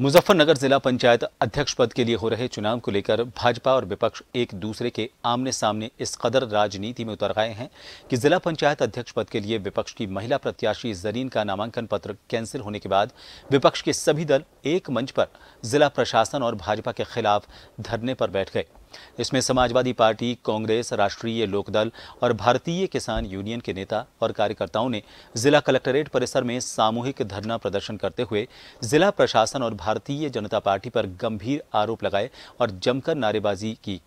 मुजफ्फरनगर जिला पंचायत अध्यक्ष पद के लिए हो रहे चुनाव को लेकर भाजपा और विपक्ष एक दूसरे के आमने सामने इस कदर राजनीति में उतर गए हैं कि जिला पंचायत अध्यक्ष पद के लिए विपक्ष की महिला प्रत्याशी जरीन का नामांकन पत्र कैंसिल होने के बाद विपक्ष के सभी दल एक मंच पर जिला प्रशासन और भाजपा के खिलाफ धरने पर बैठ गए इसमें समाजवादी पार्टी कांग्रेस राष्ट्रीय लोकदल और भारतीय किसान यूनियन के नेता और कार्यकर्ताओं ने जिला कलेक्ट्रेट परिसर में सामूहिक धरना प्रदर्शन करते हुए जिला प्रशासन और भारतीय जनता पार्टी पर गंभीर आरोप लगाए और जमकर नारेबाजी की